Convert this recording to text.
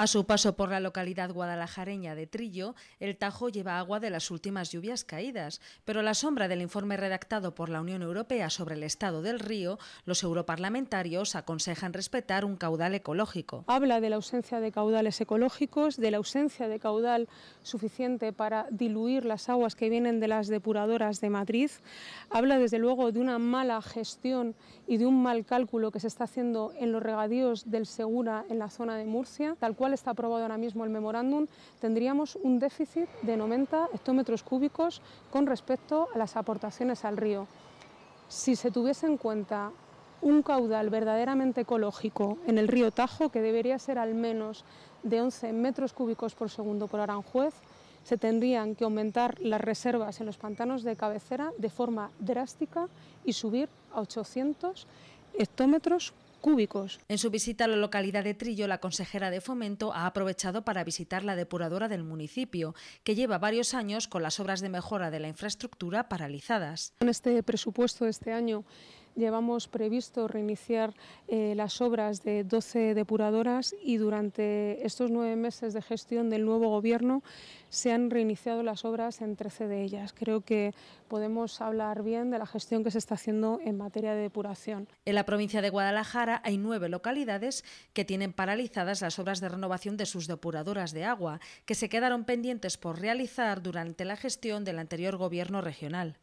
A su paso por la localidad guadalajareña de Trillo, el Tajo lleva agua de las últimas lluvias caídas, pero a la sombra del informe redactado por la Unión Europea sobre el estado del río, los europarlamentarios aconsejan respetar un caudal ecológico. Habla de la ausencia de caudales ecológicos, de la ausencia de caudal suficiente para diluir las aguas que vienen de las depuradoras de Madrid. Habla desde luego de una mala gestión y de un mal cálculo que se está haciendo en los regadíos del Segura en la zona de Murcia, tal cual está aprobado ahora mismo el memorándum, tendríamos un déficit de 90 hectómetros cúbicos con respecto a las aportaciones al río. Si se tuviese en cuenta un caudal verdaderamente ecológico en el río Tajo, que debería ser al menos de 11 metros cúbicos por segundo por Aranjuez, se tendrían que aumentar las reservas en los pantanos de cabecera de forma drástica y subir a 800 hectómetros cúbicos. En su visita a la localidad de Trillo, la consejera de Fomento ha aprovechado para visitar la depuradora del municipio, que lleva varios años con las obras de mejora de la infraestructura paralizadas. Con este presupuesto de este año llevamos previsto reiniciar eh, las obras de 12 depuradoras y durante estos nueve meses de gestión del nuevo gobierno se han reiniciado las obras en 13 de ellas. Creo que podemos hablar bien de la gestión que se está haciendo en materia de depuración. En la provincia de Guadalajara hay nueve localidades que tienen paralizadas las obras de renovación de sus depuradoras de agua, que se quedaron pendientes por realizar durante la gestión del anterior gobierno regional.